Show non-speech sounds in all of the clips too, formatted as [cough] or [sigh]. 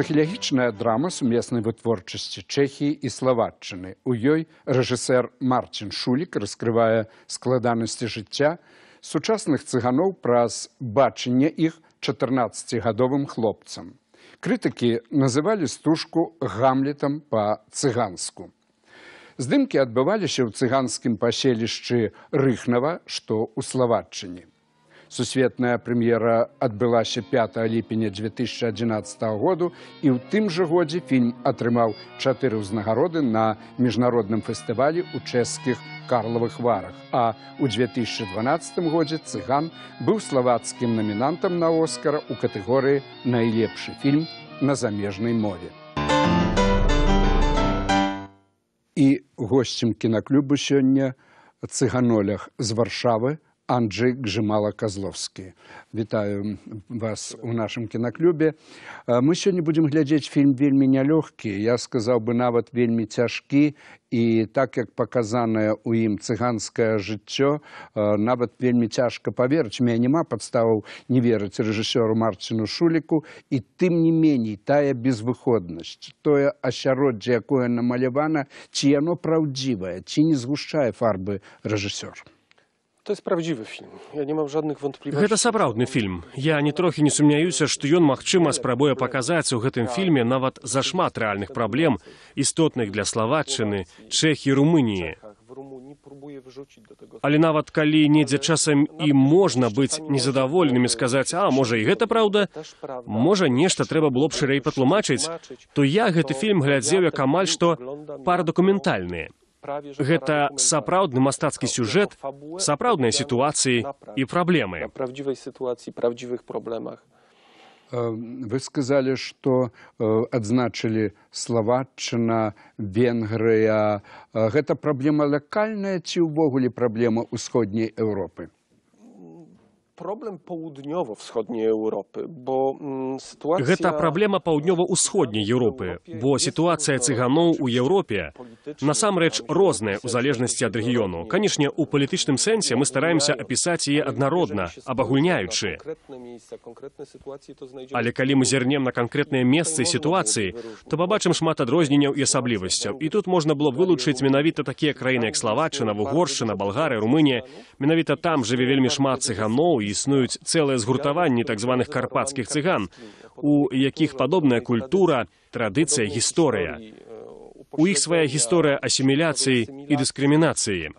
Псіхалагічная драма сумеснай вытворчасці Чэхіі і славаччыны. У ёй рэжысэр Марцін Шулік раскрывае складанасці жыцця сучасных цыганоў праз бачанне іх 14гадовым хлопцам. Крытыкі называлі стужку гамлетам па цыганску. Здымкі адбываліся ў цыганскім паселішчы Рыхнава, што ў славаччыні. Сусветная прэм'ера адбылася 5 ліпеня 2011 году і ў тым жа годзе фільм атрымаў чатыры ўзнагароды на міжнародным фестывалі ў чэшскіх карлавых варах. А ў 2012 годзе цыган быў славацкім намінантам на оскара ў катэгорыі найлепшы фільм на замежнай мове. І госцем кінаклюбу сёння цыганолях з варшавы, Анджей Гжымала-Казловскі. Вітаю вас э, так у нашым кінаклюбе. Мы сёння будзем глядзець фільм вельмі нялёгкі. Я сказаў бы нават вельмі цяжкі і так як паказанае ў ім цыганскае жыццё, э, нават вельмі цяжка паверыць, мяне няма падставаў не верыць рэжысёру Марціну Шуліку і тым не меней тая безвыходнасць, тое асяроддзе, якое намалявана, ці яно праўдзівае, ці не згушчае фарбы рэжысёр. Это справедливый фильм. Я не могу жадных вонтпливаний. Это справедливый фильм. Я не трохи не сомневаюсь, что он махчима спробуя показать в этом фильме нават зашмат реальных проблем, истотных для Словаччины, Чехии, Румынии. Але нават калі недзе часам і можна быць незадаволенымі сказаць, а можа і гэта праўда, можа нешта трэба было б шырэй патлумачыць, то я гэты фільм глядзеў як амаль што пара дакументальныя. Гэта сапраўдны мастацкі сюжэт, сапраўдныя сітуацыі і праблемы. правдзівай сітуацыі правдзівых праблемах. Вы сказалі, што э, адзначылі славаччына, венгрыя. Э, гэта праблема лакальная ці ўвогуле праблема ўсходняй Еўропы проблем паўднёва-сходняй Еўропы, бо сітуацыя Гэта праблема паўднёва-ўсходняй Еўропы, бо сітуацыя цыганоў у Еўропе насамрэч розная ў залежнасці ад рэгіёну. Канешне, у палітычным сэнсе мы стараемся апісаць яе аднародна, абагульняючы. Але калі мы зірнем на канкрэтныя месцы сітуацыі, то пабачым шмат адрозненняў і асаблівасцяў. І тут можна было вылучыць менавіта такія краіны, як Славачына, Вугоршчына, Балгарыя, Румынія. Менавіта там жыве вельмі шмат цыганоў і існуюць цэлыя згуртаванні так званых карпатскіх цыган, у якіх падобная культура, традыцыя, гісторыя. У іх свая гісторыя асіміляцыі і дыскрымінацыі.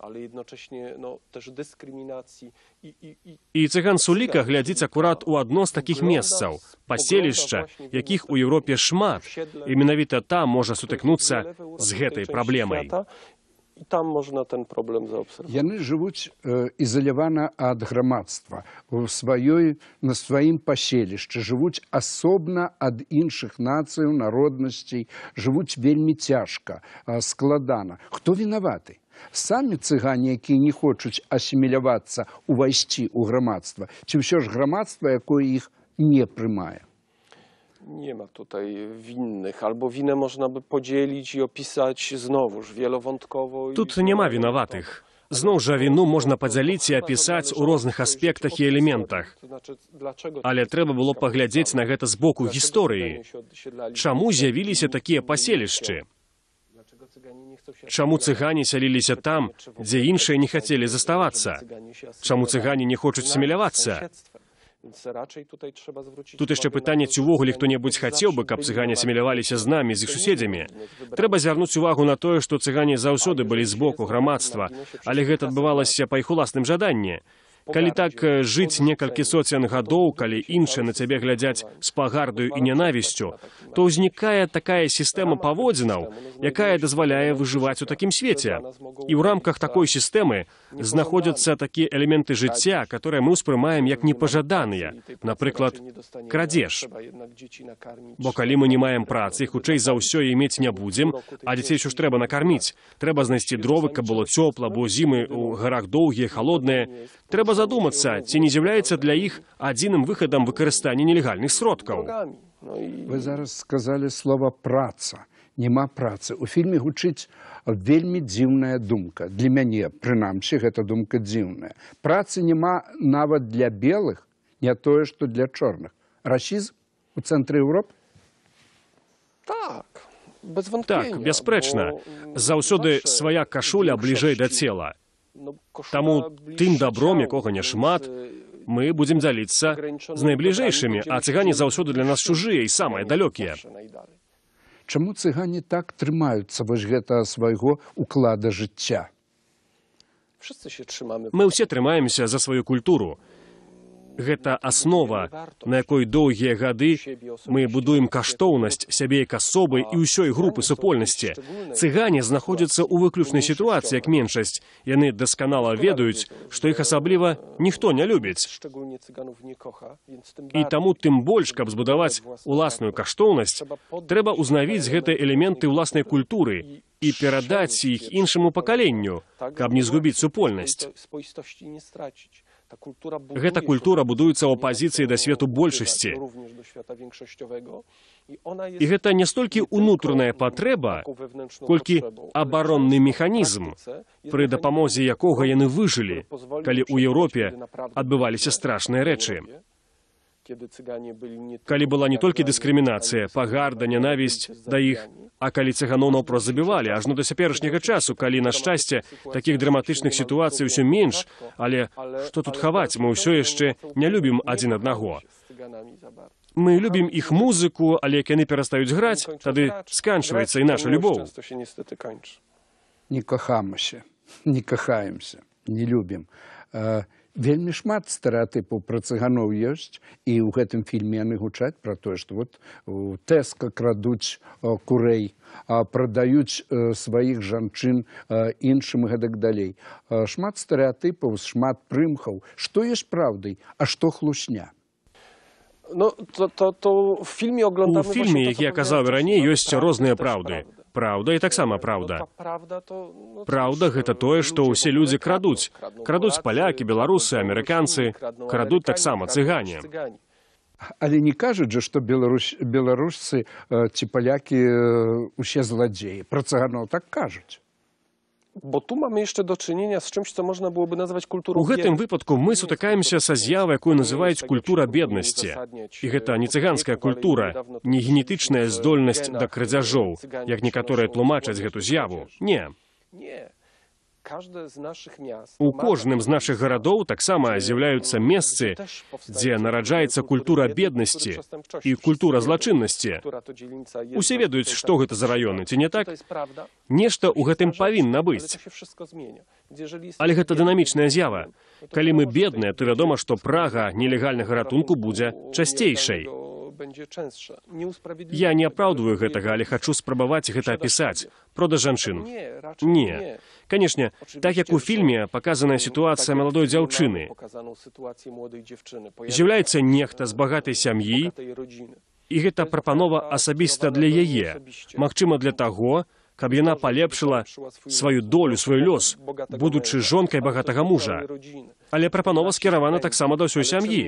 І цыган суліка глядзіць акурат у адно з такіх месцаў, паселішча, якіх у Еўропе шмат, і менавіта там можа сутыкнуцца з гэтай праблемай і там можна ten проблем заобсервувати. Яны жывуць ізалявана э, ад грамадства на сваім паселішчы, жывуць асобна ад іншых нацыяў, народнасцей, жывуць вельмі цяжка, э, складана. Хто вінаваты? Самі цыгане, якія не хочуць асімілявацца, увайсці ў грамадства, ці ўсё ж грамадства, якое іх не прымае? Nie ma tutaj winnych, albo winę można by podzielić i opisać znowuż wielowątkowo. Tu nie ma winowatych. Znów, że winu można podzielić i opisać u różnych aspektach i elementach. Ale trzeba było poglądać na to z boku historii. Czemu zjawili się takie поселища? Чаму цыгані сяліліся там, дзе іншыя не хацелі заставацца? Чаму цыгані не хочуць смілявацца? Тут яшчэ пытанне ці ўвогуле хто-небудзь хацеў бы, каб цыгане асіміляваліся з намі з іх суседзямі. Трэба звярнуць увагу на тое, што цыгане заўсёды былі з боку грамадства, але гэта адбывалася па іх уласным жаданні. Калі так жыць некалькі соцен гадоў, калі іншыя на цябе глядзяць з пагардаю і нянавісцю, то ўзнікае такая сістэма паводзінаў, якая дазваляе выжываць у такім свеце. І ў рамках такой сістэмы знаходзяцца такія элементы жыцця, которые мы ўспрымаем як непажаданыя, напрыклад, крадзеж. Бо калі мы не маем працы, хутчэй за ўсё і мець не будзем, а дзяцей ж трэба накарміць, трэба знайсці дровы, каб было цёпла, бо зімы у гарах доўгія халодныя, трэба трэба задумацца, ці не з'яўляецца для іх адзіным выхадам выкарыстання нелегальных сродкаў. Вы зараз сказалі слова праца, няма працы. У фільме гучыць вельмі дзіўная думка. Для мяне, прынамсі, гэта думка дзіўная. Працы няма нават для белых, не тое, што для чорных. Расізм у цэнтры Еўропы. Так, так бязпрэчна, заўсёды свая кашуля бліжэй да цела. Таму тым добром, якога няшмат, мы будзем дзяліцца з найбліжэйшымі, а цыгане заўсёды для нас чужыя і самыя далёкія. Чаму цыгане так трымаюцца вось гэтага свайго ўклада жыцця? Мы ўсе трымаемся за сваю культуру гэта аснова, на якой доўгія гады мы будуем каштоўнасць сябе як асобы і ўсёй групы супольнасці. Цыгане знаходзяцца ў выключнай сітуацыі як меншасць. Яны дасканала ведаюць, што іх асабліва ніхто не любіць. І таму тым больш, каб збудаваць уласную каштоўнасць, трэба ўзнавіць гэтыя элементы ўласнай культуры перадаць іх іншаму пакаленню, каб не згубіць супольнасць. Гэта культура будуецца ў апазіцыі да свету большасці. І гэта не столькі ўнутраная патрэба, колькі абаронны механізм, пры дапамозе якога яны выжылі, калі ў Еўропе адбываліся страшныя рэчы калі была не толькі дыскрымінацыя пагарда нянавісць да іх а калі цыганоў напро забівалі ажно ну да цяперашняга часу калі на шчасце такіх драматычных сітуацый усё менш але што тут хаваць мы ўсё яшчэ не любім адзін аднаго мы любім іх музыку але як яны перастаюць граць тады сканчваецца і наша любоў не кахамася не кахаемся [laughs] не любім а вельмі шмат стэеатыпаў пра цыганоў ёсць і ў гэтым фільме яны гучаць пра тое што вот тэска крадуць курэй прадаюць сваіх жанчын іншым гэтак далей шмат стэеатыпаў шмат прымхаў што ёсць праўдай а што хлусня ну то то, то в фільме оглядаў фільме які я казаў раней ёсць розныя праўды Праўда і таксама праўда. Праўда гэта тое, што ўсе людзі крадуць. крадуць палякі, беларусы, амерыканцы, крадуць таксама цыгане. Але не кажуць жа, што беларусцы э, ці палякі ўсе э, зладзеі. Пра цыганаў так кажуць бо тут мы яшчэ дачынення з чым што можна было бы назваць культуру у гэтым выпадку мы сутыкаемся са з'явай якую называюць культура беднасці і гэта не цыганская культура не генетычная здольнасць да крадзяжоў як некаторыя тлумачаць гэту з'яву не не У кожным з нашых гарадоў таксама з'яўляюцца месцы, дзе нараджаецца культура беднасці і культура злачыннасці. Усе ведаюць, што гэта за раёны, ці не так? Нешта ў гэтым павінна быць. Але гэта дынамічная з'ява. Калі мы бедныя, то вядома, што прага нелегальнага ратунку будзе часцейшай. Я не апраўдваю гэтага, але хачу спрабаваць гэта апісаць. Прода жанчын. Так не. Канешне, так як у фільме паказаная сітуацыя так маладой дзяўчыны. З'яўляецца нехта з багатай сям'і. І гэта прапанова асабіста для яе. Магчыма, для таго, каб каб яна палепшыла сваю долю свой лёс будучы жонкай багатага мужа але прапанова скіравана таксама да ўсёй сям'і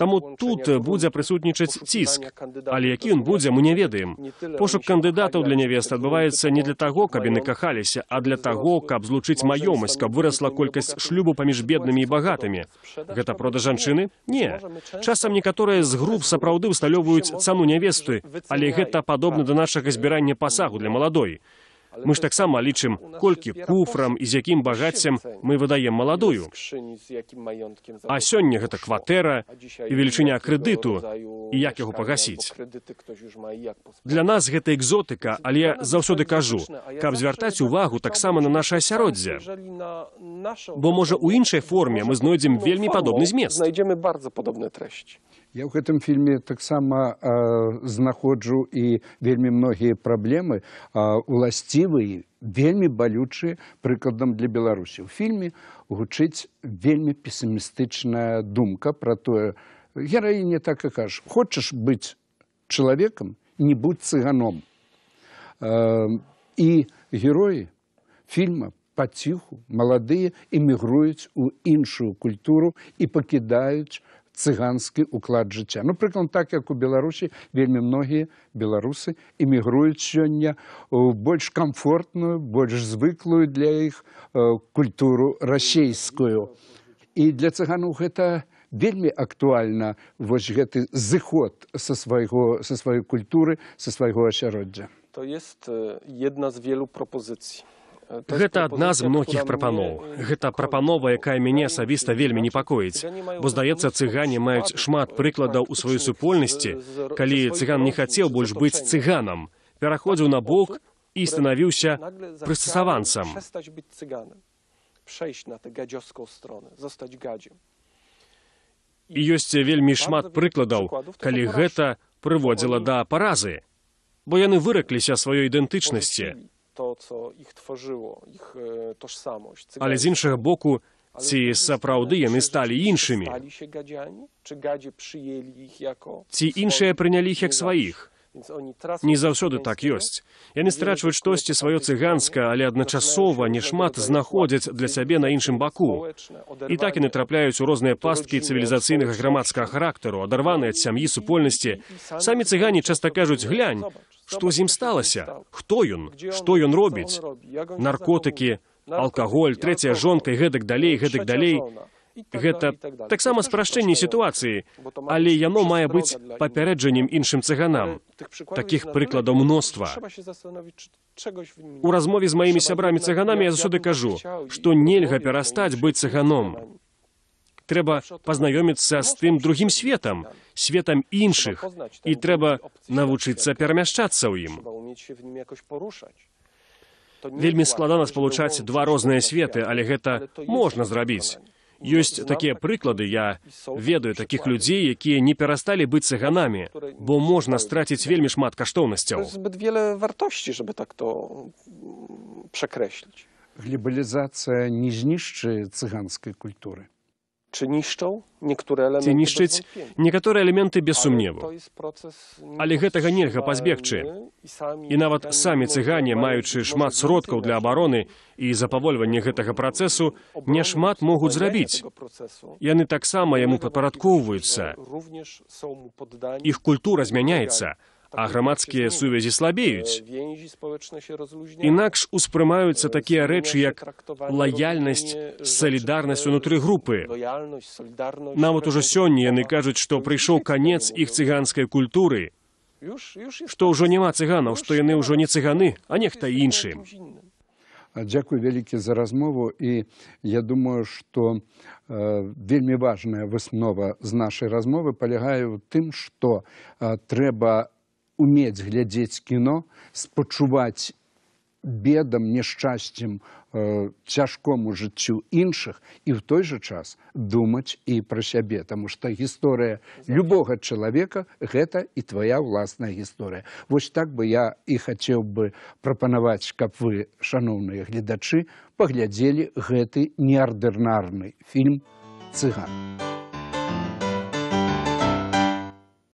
таму тут будзе прысутнічаць ціск але які ён будзе мы не ведаем пошук кандыдатаў для нявесты адбываецца не для таго каб яны кахаліся а для таго каб злучыць маёмасць каб вырасла колькасць шлюбу паміж беднымі і багатымі гэта прода жанчыны не часам некаторыя з груп сапраўды ўсталёўваюць цану нявесты але гэта падобна да нашага збірання пасагу для маладой Мы ж таксама лічым, колькі куфрам і з якім багаццем мы выдаем маладую. А сёння гэта кватэра і велічыня крэдыту і як яго пагасіць. Для нас гэта экзотыка, але я заўсёды кажу, каб звяртаць увагу таксама на наша асяроддзе. Бо можа, у іншай форме мы знойдзем вельмі падобны змест. знайдзем бардзо падобныя трэці. Я ў гэтым фільме таксама знаходжу і вельмі многія праблемы ласцівы жахлівыя вельмі балючыя прыкладам для беларусі у фільме гучыць вельмі песімістычная думка пра тое гераіне так і каж хочаш быць чалавекам не будь цыганом э, і героі фільма паціху маладыя эмігруюць у іншую культуру і пакідаюць цыганскі ўклад жыцця. Ну прыклад так як у беларусі вельмі многія беларусы эмігруюць сёння ў больш камфортную, больш звыклую для іх э, культуру расійскую. І для цыгану гэта вельмі актуальна вось гэты зыход са свайго, са сваёй культуры, са свайго асяроддзя. То есть една з велю прапозіцій. Гэта адна з многіх прапаноў. Гэта прапанова, якая мяне асабіста вельмі непакоіць. Бо здаецца, цыгане маюць шмат прыкладаў у сваёй супольнасці, калі цыган не хацеў больш быць цыганам, пераходзіў на бок і станавіўся прыстасаванцам. Прэйш на гадзёскую страну, застаць гадзем. І ёсць вельмі шмат прыкладаў, калі гэта прыводзіла да паразы, бо яны выракліся сваёй ідэнтычнасці то, што іх тварыло, іх тожсамасць. Цыгай... Але з іншага боку, ці сапраўды яны сталі іншымі. Ці іншыя прынялі іх як сваіх. Не заўсёды так ёсць. Яны страчваюць штосьці сваё цыганска, але адначасова няшмат знаходзяць для сябе на іншым баку. І так яны трапляюць у розныя пасткі цывілізацыйнага грамадскага характару, адарваныя ад сям'і супольнасці. Самі цыгані часта кажуць глянь, што з ім сталася, хто ён, што ён робіць, наркотыкі, алкаголь, трэцяя жонка і гэтак далей, гэтак далей. Гэта так таксама спрашчэнне сітуацыі, але яно мае быць папярэджаннем іншым цыганам. Такіх прыкладаў мноства. У размове з маімі сябрамі цыганамі я заўсёды кажу, што нельга перастаць быць цыганом. Трэба так, пазнаёміцца з тым другім светам, так. светам іншых і трэба навучыцца перамяшчацца ў ім. Вельмі складана спалучаць два розныя светы, але гэта можна зрабіць. Ёсць такія прыклады, я ведаю такіх людзей, якія не перасталі быць цыганамі, бо можна страціць вельмі шмат каштоўнасцяў. Зветвеле вартосці, жабы так то пракрэсліць. Глебалізацыя не знішчы цыганскай культуры. Чи нішчыць некаторыя элементы без сумневу. Але гэтага нельга пазбегчы. І нават самі цыгане, маючы шмат сродкаў для абароны і запавольвання гэтага працэсу, няшмат могуць зрабіць. Яны таксама яму падпарадкоўваюцца. Іх культура змяняецца а грамадскія сувязі слабеюць. Інакш успрымаюцца такія рэчы, як лаяльнасць, салідарнасць унутры групы. Нават ужо сёння яны кажуць, што прыйшоў канец іх цыганскай культуры, што ўжо няма цыганаў, што яны ўжо не цыганы, а нехта іншы. Дзякуй вялікі за размову і я думаю, што э, вельмі важная выснова з нашай размовы палягае ў тым, што э, трэба уметь глядзець кіно спачуваць бедам няшчасцем цяжкому э, жыццю іншых і в той жа час думаць і пра сябе таму што гісторыя любога чалавека гэта і твоя ўласная гісторыя вось так бы я і хацеў бы прапанаваць каб вы шаноўныя гледачы паглядзелі гэты неардэрнарны фільм цыган а